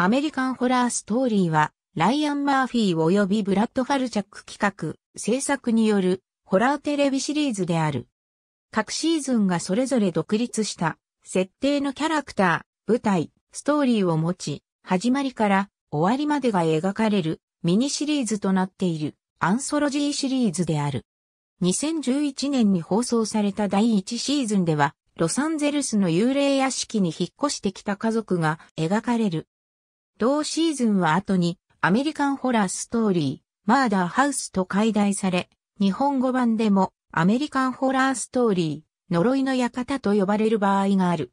アメリカンホラーストーリーは、ライアン・マーフィー及びブラッド・ファルチャック企画、制作によるホラーテレビシリーズである。各シーズンがそれぞれ独立した設定のキャラクター、舞台、ストーリーを持ち、始まりから終わりまでが描かれるミニシリーズとなっているアンソロジーシリーズである。2011年に放送された第1シーズンでは、ロサンゼルスの幽霊屋敷に引っ越してきた家族が描かれる同シーズンは後にアメリカンホラーストーリー、マーダーハウスと解題され、日本語版でもアメリカンホラーストーリー、呪いの館と呼ばれる場合がある。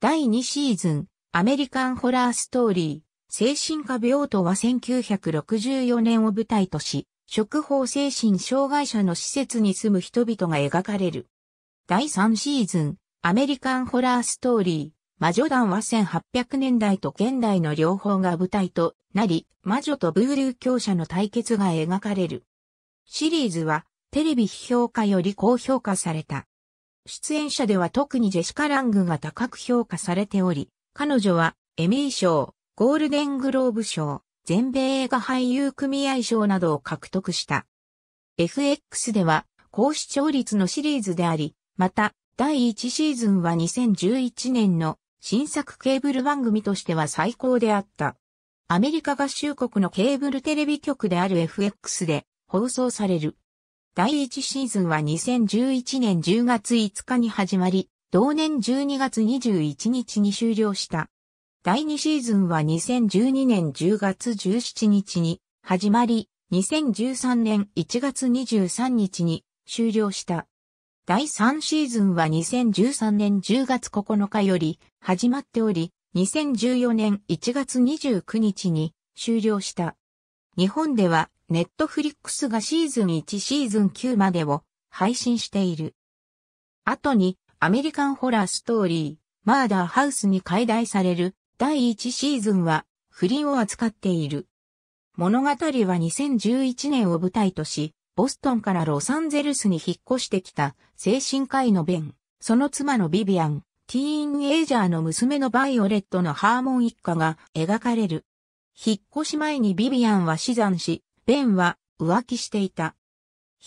第2シーズン、アメリカンホラーストーリー、精神科病棟は1964年を舞台とし、食法精神障害者の施設に住む人々が描かれる。第3シーズン、アメリカンホラーストーリー、魔女団は1800年代と現代の両方が舞台となり、魔女とブールー教者の対決が描かれる。シリーズは、テレビ批評家より高評価された。出演者では特にジェシカ・ラングが高く評価されており、彼女はエミー賞、ゴールデングローブ賞、全米映画俳優組合賞などを獲得した。FX では高視聴率のシリーズであり、また、第1シーズンは2011年の新作ケーブル番組としては最高であった。アメリカ合衆国のケーブルテレビ局である FX で放送される。第1シーズンは2011年10月5日に始まり、同年12月21日に終了した。第2シーズンは2012年10月17日に始まり、2013年1月23日に終了した。第3シーズンは2013年10月9日より始まっており、2014年1月29日に終了した。日本では、ネットフリックスがシーズン1シーズン9までを配信している。後に、アメリカンホラーストーリー、マーダーハウスに解題される第1シーズンは不倫を扱っている。物語は2011年を舞台とし、ボストンからロサンゼルスに引っ越してきた精神科医のベン、その妻のビビアン、ティーンエイジャーの娘のバイオレットのハーモン一家が描かれる。引っ越し前にビビアンは死産し、ベンは浮気していた。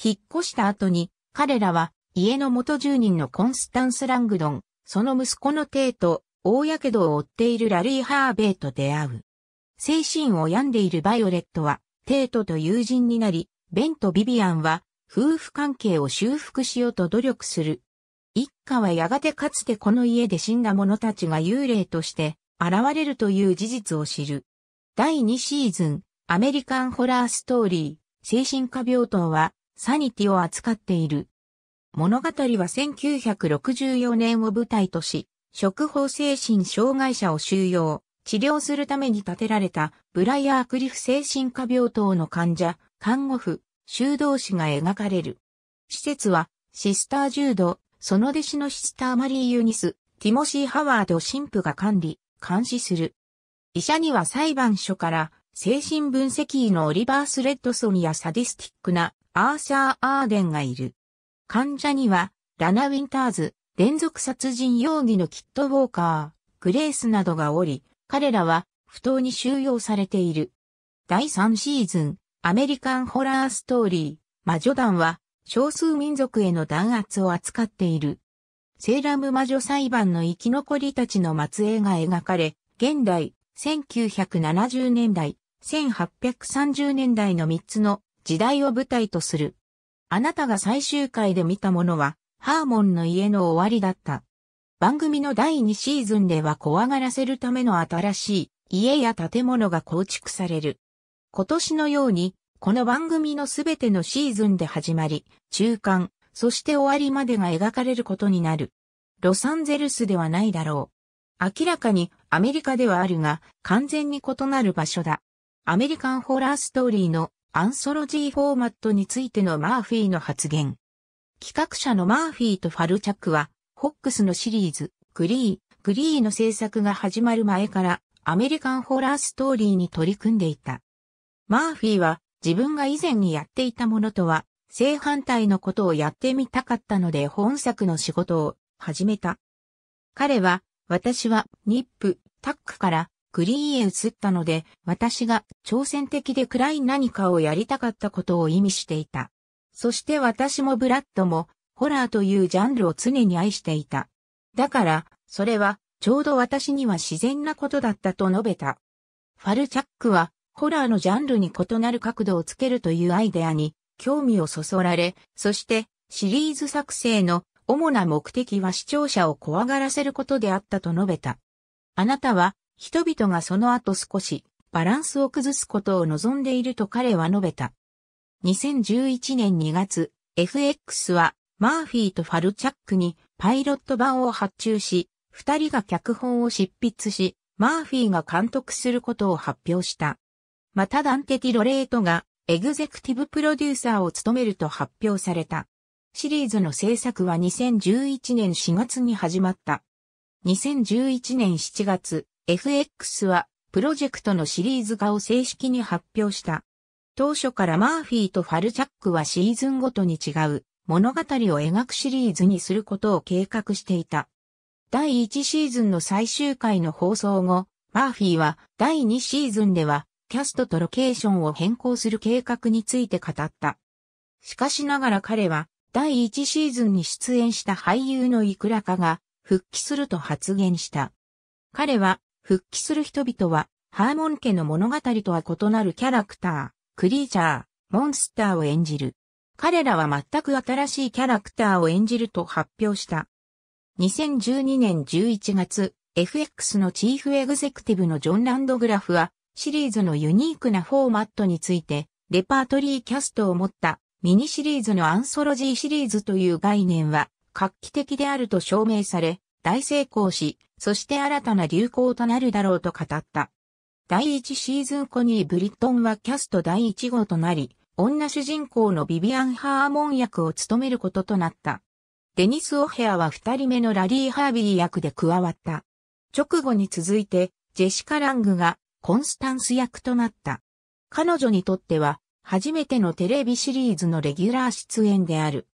引っ越した後に、彼らは家の元住人のコンスタンス・ラングドン、その息子のテイと、大やけどを負っているラリー・ハーベイと出会う。精神を病んでいるバイオレットは、テイトと友人になり、ベンとビビアンは夫婦関係を修復しようと努力する。一家はやがてかつてこの家で死んだ者たちが幽霊として現れるという事実を知る。第2シーズン、アメリカンホラーストーリー、精神科病棟はサニティを扱っている。物語は1964年を舞台とし、食法精神障害者を収容、治療するために建てられたブライアークリフ精神科病棟の患者、看護婦、修道士が描かれる。施設は、シスター柔道、その弟子のシスターマリー・ユニス、ティモシー・ハワード神父が管理、監視する。医者には裁判所から、精神分析医のオリバース・レッドソンやサディスティックなアーサー・アーデンがいる。患者には、ラナ・ウィンターズ、連続殺人容疑のキット・ウォーカー、グレースなどがおり、彼らは、不当に収容されている。第3シーズン、アメリカンホラーストーリー、魔女団は、少数民族への弾圧を扱っている。セーラム魔女裁判の生き残りたちの末裔が描かれ、現代、1970年代、1830年代の3つの時代を舞台とする。あなたが最終回で見たものは、ハーモンの家の終わりだった。番組の第2シーズンでは怖がらせるための新しい家や建物が構築される。今年のように、この番組のすべてのシーズンで始まり、中間、そして終わりまでが描かれることになる。ロサンゼルスではないだろう。明らかにアメリカではあるが、完全に異なる場所だ。アメリカンホラーストーリーのアンソロジーフォーマットについてのマーフィーの発言。企画者のマーフィーとファルチャックは、ホックスのシリーズ、グリー、グリーの制作が始まる前から、アメリカンホラーストーリーに取り組んでいた。マーフィーは自分が以前にやっていたものとは正反対のことをやってみたかったので本作の仕事を始めた。彼は私はニップ、タックからグリーンへ移ったので私が挑戦的で暗い何かをやりたかったことを意味していた。そして私もブラッドもホラーというジャンルを常に愛していた。だからそれはちょうど私には自然なことだったと述べた。ファルチャックはホラーのジャンルに異なる角度をつけるというアイデアに興味をそそられ、そしてシリーズ作成の主な目的は視聴者を怖がらせることであったと述べた。あなたは人々がその後少しバランスを崩すことを望んでいると彼は述べた。2011年2月、FX はマーフィーとファルチャックにパイロット版を発注し、二人が脚本を執筆し、マーフィーが監督することを発表した。またダンテ・ティロレートがエグゼクティブプロデューサーを務めると発表された。シリーズの制作は2011年4月に始まった。2011年7月、FX はプロジェクトのシリーズ化を正式に発表した。当初からマーフィーとファルチャックはシーズンごとに違う物語を描くシリーズにすることを計画していた。第1シーズンの最終回の放送後、マーフィーは第2シーズンではキャストとロケーションを変更する計画について語った。しかしながら彼は、第1シーズンに出演した俳優のいくらかが、復帰すると発言した。彼は、復帰する人々は、ハーモン家の物語とは異なるキャラクター、クリーチャー、モンスターを演じる。彼らは全く新しいキャラクターを演じると発表した。2012年11月、FX のチーフエグゼクティブのジョン・ランドグラフは、シリーズのユニークなフォーマットについて、レパートリーキャストを持ったミニシリーズのアンソロジーシリーズという概念は画期的であると証明され、大成功し、そして新たな流行となるだろうと語った。第1シーズンコニー・ブリットンはキャスト第1号となり、女主人公のビビアン・ハーモン役を務めることとなった。デニス・オヘアは2人目のラリー・ハービー役で加わった。直後に続いて、ジェシカ・ラングがコンスタンス役となった。彼女にとっては、初めてのテレビシリーズのレギュラー出演である。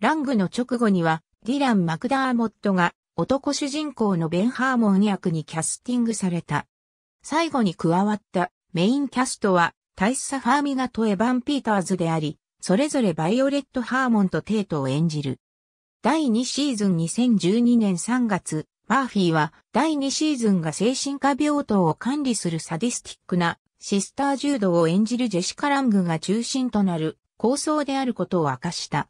ラングの直後には、ディラン・マクダーモットが男主人公のベン・ハーモン役にキャスティングされた。最後に加わったメインキャストは、タイス・サファーミガとエヴァン・ピーターズであり、それぞれバイオレット・ハーモンとテイトを演じる。第2シーズン2012年3月、マーフィーは第2シーズンが精神科病棟を管理するサディスティックなシスター柔道を演じるジェシカ・ラングが中心となる構想であることを明かした。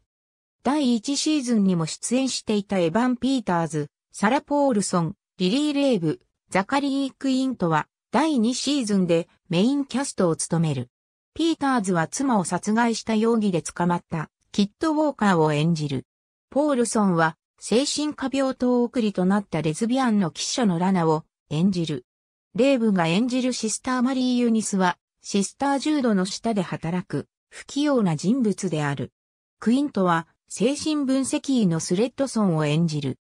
第1シーズンにも出演していたエヴァン・ピーターズ、サラ・ポールソン、リリー・レイブ、ザカリー・クインとは第2シーズンでメインキャストを務める。ピーターズは妻を殺害した容疑で捕まったキッド・ウォーカーを演じる。ポールソンは精神科病棟送りとなったレズビアンの喫者のラナを演じる。レーブが演じるシスターマリー・ユニスは、シスター・ジュードの下で働く、不器用な人物である。クイントは、精神分析医のスレッドソンを演じる。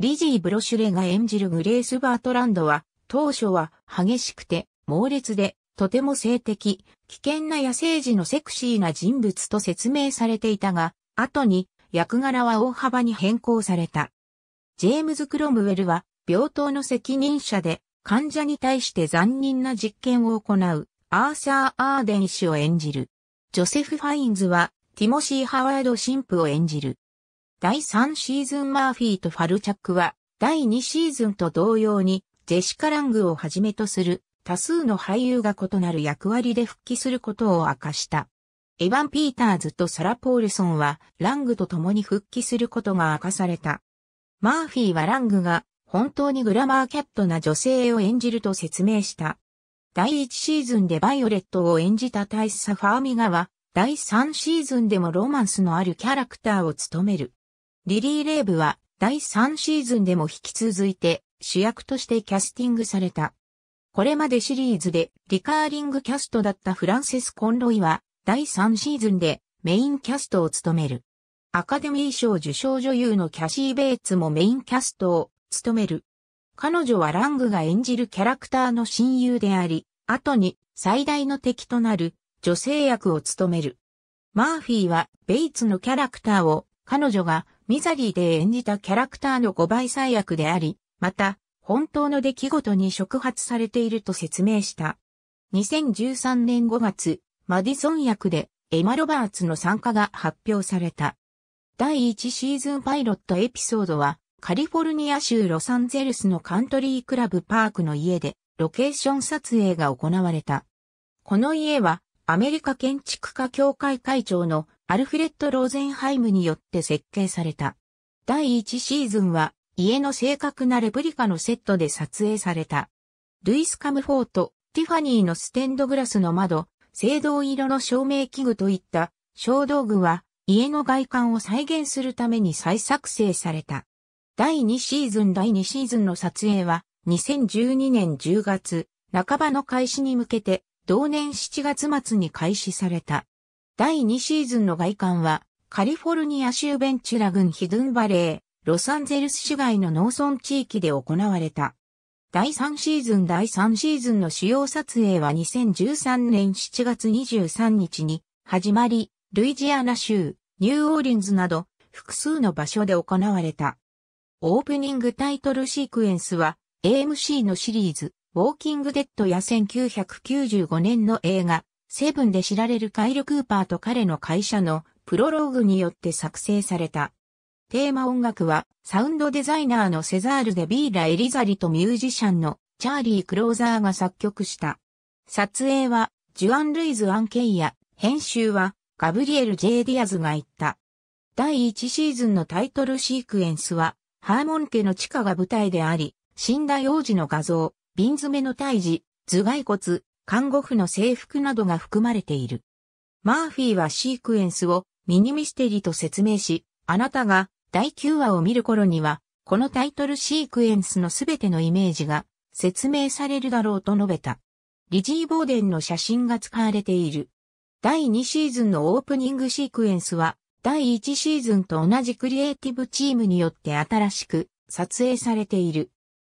リジー・ブロシュレが演じるグレース・バートランドは、当初は激しくて、猛烈で、とても性的、危険な野生児のセクシーな人物と説明されていたが、後に役柄は大幅に変更された。ジェームズ・クロムウェルは病棟の責任者で患者に対して残忍な実験を行うアーサー・アーデン氏を演じる。ジョセフ・ファインズはティモシー・ハワード神父を演じる。第3シーズンマーフィーとファルチャックは第2シーズンと同様にジェシカ・ラングをはじめとする多数の俳優が異なる役割で復帰することを明かした。エヴァン・ピーターズとサラ・ポールソンはラングと共に復帰することが明かされた。マーフィーはラングが本当にグラマーキャットな女性を演じると説明した。第1シーズンでバイオレットを演じたタイサ・ファーミガは第3シーズンでもロマンスのあるキャラクターを務める。リリー・レイブは第3シーズンでも引き続いて主役としてキャスティングされた。これまでシリーズでリカーリングキャストだったフランセス・コンロイは第3シーズンでメインキャストを務める。アカデミー賞受賞女優のキャシー・ベイツもメインキャストを務める。彼女はラングが演じるキャラクターの親友であり、後に最大の敵となる女性役を務める。マーフィーはベイツのキャラクターを彼女がミザリーで演じたキャラクターの5倍最悪であり、また本当の出来事に触発されていると説明した。2013年5月、マディソン役でエマ・ロバーツの参加が発表された。第1シーズンパイロットエピソードは、カリフォルニア州ロサンゼルスのカントリークラブパークの家で、ロケーション撮影が行われた。この家は、アメリカ建築家協会会長のアルフレッド・ローゼンハイムによって設計された。第1シーズンは、家の正確なレプリカのセットで撮影された。ルイス・カムフォート、ティファニーのステンドグラスの窓、青銅色の照明器具といった小道具は家の外観を再現するために再作成された。第2シーズン第2シーズンの撮影は2012年10月半ばの開始に向けて同年7月末に開始された。第2シーズンの外観はカリフォルニア州ベンチュラ郡ヒドゥンバレー、ロサンゼルス市街の農村地域で行われた。第3シーズン第3シーズンの主要撮影は2013年7月23日に始まり、ルイジアナ州、ニューオーリンズなど複数の場所で行われた。オープニングタイトルシークエンスは AMC のシリーズ、ウォーキングデッドや1995年の映画、セブンで知られるカイル・クーパーと彼の会社のプロローグによって作成された。テーマ音楽は、サウンドデザイナーのセザール・デ・ビーラ・エリザリとミュージシャンのチャーリー・クローザーが作曲した。撮影は、ジュアン・ルイズ・アンケイヤ、編集は、ガブリエル・ジェイ・ディアズが言った。第1シーズンのタイトルシークエンスは、ハーモン家の地下が舞台であり、死んだ幼児の画像、瓶詰めの胎児、頭蓋骨、看護婦の制服などが含まれている。マーフィーはシークエンスをミニミステリと説明し、あなたが第9話を見る頃には、このタイトルシークエンスのすべてのイメージが説明されるだろうと述べた。リジー・ボーデンの写真が使われている。第2シーズンのオープニングシークエンスは、第1シーズンと同じクリエイティブチームによって新しく撮影されている。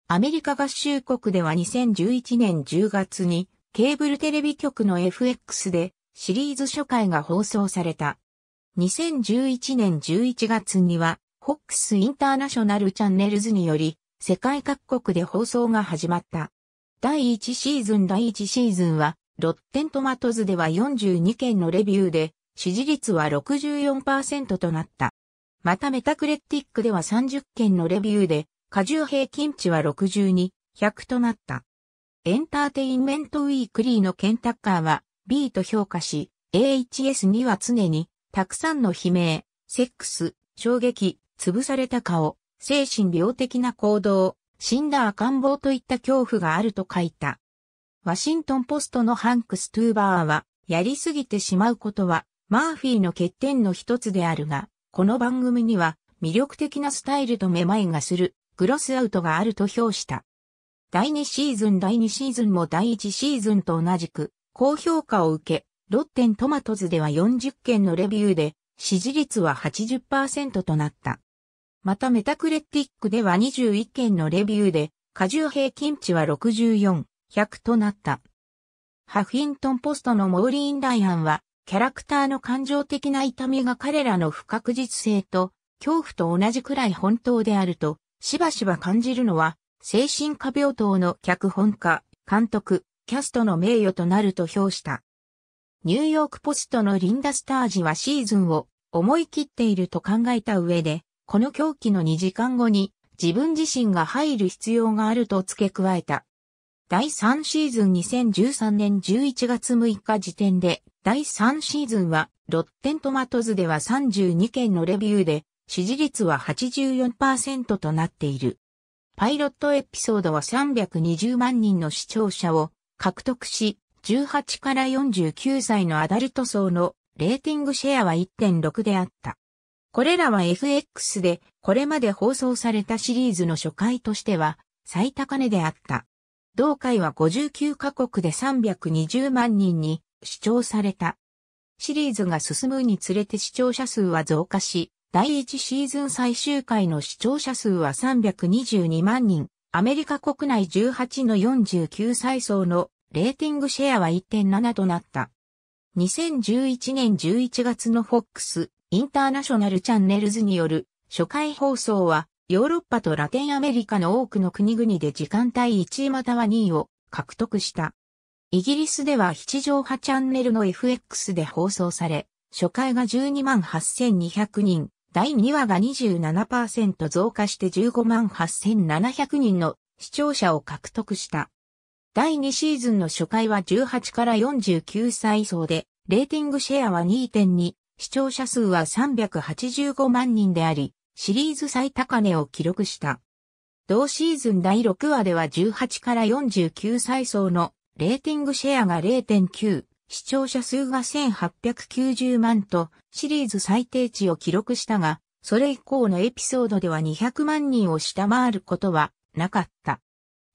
アメリカ合衆国では2011年10月にケーブルテレビ局の FX でシリーズ初回が放送された。2011年11月にはックスインターナショナルチャンネルズにより、世界各国で放送が始まった。第1シーズン第1シーズンは、ロッテントマトズでは42件のレビューで、支持率は64%となった。またメタクレティックでは30件のレビューで、過重平均値は62、100となった。エンターテインメントウィークリーのケンタッカーは B と評価し、AHS には常に、たくさんの悲鳴、セックス、衝撃、潰された顔、精神病的な行動、死んだ赤ん坊といった恐怖があると書いた。ワシントンポストのハンクス・トゥーバーは、やりすぎてしまうことは、マーフィーの欠点の一つであるが、この番組には、魅力的なスタイルとめまいがする、グロスアウトがあると評した。第2シーズン第2シーズンも第1シーズンと同じく、高評価を受け、ロッテントマトズでは40件のレビューで、支持率は80%となった。またメタクレティックでは21件のレビューで、過重平均値は64、100となった。ハフィントンポストのモーリーン・ライアンは、キャラクターの感情的な痛みが彼らの不確実性と、恐怖と同じくらい本当であると、しばしば感じるのは、精神科病棟の脚本家、監督、キャストの名誉となると評した。ニューヨークポストのリンダ・スタージはシーズンを思い切っていると考えた上で、この狂気の2時間後に自分自身が入る必要があると付け加えた。第3シーズン2013年11月6日時点で、第3シーズンは、ロッテントマトズでは32件のレビューで、支持率は84%となっている。パイロットエピソードは320万人の視聴者を獲得し、18から49歳のアダルト層のレーティングシェアは1.6であった。これらは FX でこれまで放送されたシリーズの初回としては最高値であった。同回は59カ国で320万人に視聴された。シリーズが進むにつれて視聴者数は増加し、第1シーズン最終回の視聴者数は322万人、アメリカ国内18の49歳層のレーティングシェアは1.7となった。2011年11月の FOX インターナショナルチャンネルズによる初回放送はヨーロッパとラテンアメリカの多くの国々で時間帯1位または2位を獲得した。イギリスでは7畳派チャンネルの FX で放送され、初回が12万8200人、第2話が27%増加して15万8700人の視聴者を獲得した。第2シーズンの初回は18から49歳層で、レーティングシェアは2.2、視聴者数は385万人であり、シリーズ最高値を記録した。同シーズン第6話では18から49歳層のレーティングシェアが0.9、視聴者数が1890万とシリーズ最低値を記録したが、それ以降のエピソードでは200万人を下回ることはなかった。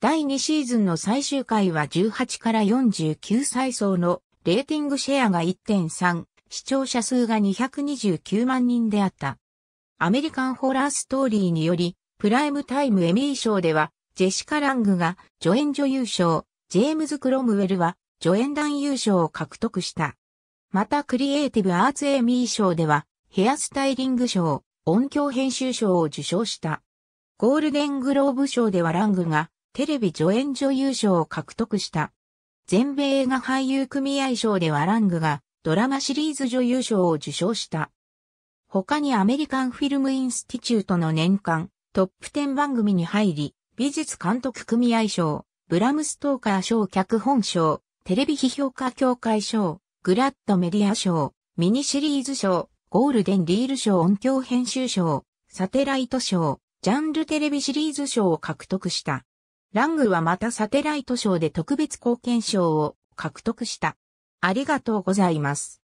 第2シーズンの最終回は18から49歳層のレーティングシェアが1.3、視聴者数が229万人であった。アメリカンホラーストーリーにより、プライムタイムエミー賞では、ジェシカ・ラングが助演女優賞、ジェームズ・クロムウェルは助演男優賞を獲得した。またクリエイティブ・アーツ・エミー賞では、ヘアスタイリング賞、音響編集賞を受賞した。ゴールデングローブ賞ではラングがテレビ助演女優賞を獲得した。全米映画俳優組合賞ではラングがドラマシリーズ女優賞を受賞した。他にアメリカンフィルムインスティチュートの年間トップ10番組に入り、美術監督組合賞、ブラムストーカー賞脚本賞、テレビ批評家協会賞、グラッドメディア賞、ミニシリーズ賞、ゴールデンリール賞音響編集賞、サテライト賞、ジャンルテレビシリーズ賞を獲得した。ラングはまたサテライト賞で特別貢献賞を獲得した。ありがとうございます。